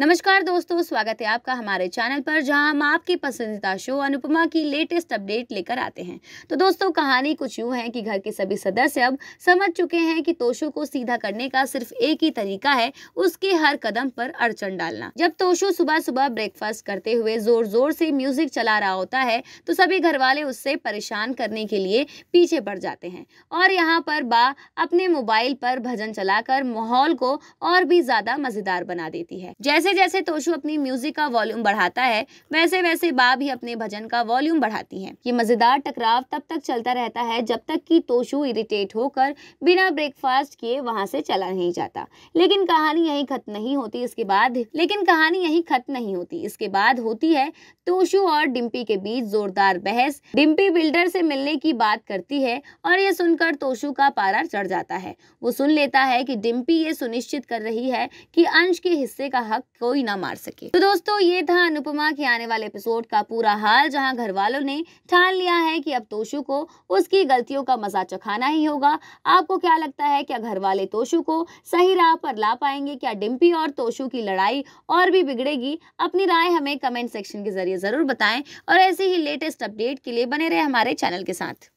नमस्कार दोस्तों स्वागत है आपका हमारे चैनल पर जहां हम आपकी पसंदीदा शो अनुपमा की लेटेस्ट अपडेट लेकर आते हैं तो दोस्तों कहानी कुछ यूँ है कि घर के सभी सदस्य अब समझ चुके हैं कि तोशो को सीधा करने का सिर्फ एक ही तरीका है उसके हर कदम पर अड़चन डालना जब तोशो सुबह सुबह ब्रेकफास्ट करते हुए जोर जोर से म्यूजिक चला रहा होता है तो सभी घर वाले उससे परेशान करने के लिए पीछे पड़ जाते हैं और यहाँ पर बा अपने मोबाइल पर भजन चलाकर माहौल को और भी ज्यादा मजेदार बना देती है जैसे जैसे जैसे तोशु अपनी म्यूजिक का वॉल्यूम बढ़ाता है वैसे वैसे बा भी अपने भजन का वॉल्यूम बढ़ाती है ये मजेदार टकराव तब तक चलता रहता है जब तक कि तोशु इरिटेट होकर बिना ब्रेकफास्ट किए वहाँ से चला नहीं जाता लेकिन कहानी यही खत्म नहीं होती इसके बाद लेकिन कहानी यही खत्म नहीं होती इसके बाद होती है तोशु और डिम्पी के बीच जोरदार बहस डिम्पी बिल्डर से मिलने की बात करती है और ये सुनकर तोशु का पारा चढ़ जाता है वो सुन लेता है कि डिम्पी ये सुनिश्चित कर रही है कि अंश के हिस्से का हक कोई ना मार सके तो दोस्तों ये था अनुपमा के आने वाले एपिसोड का पूरा हाल जहां घर वालों ने ठान लिया है कि अब तोशु को उसकी गलतियों का मजा चखाना ही होगा आपको क्या लगता है क्या घर वाले तोशु को सही राह पर ला पाएंगे क्या डिम्पी और तोशु की लड़ाई और भी बिगड़ेगी अपनी राय हमें कमेंट सेक्शन के जरिए ज़रूर बताएं और ऐसे ही लेटेस्ट अपडेट के लिए बने रहे हमारे चैनल के साथ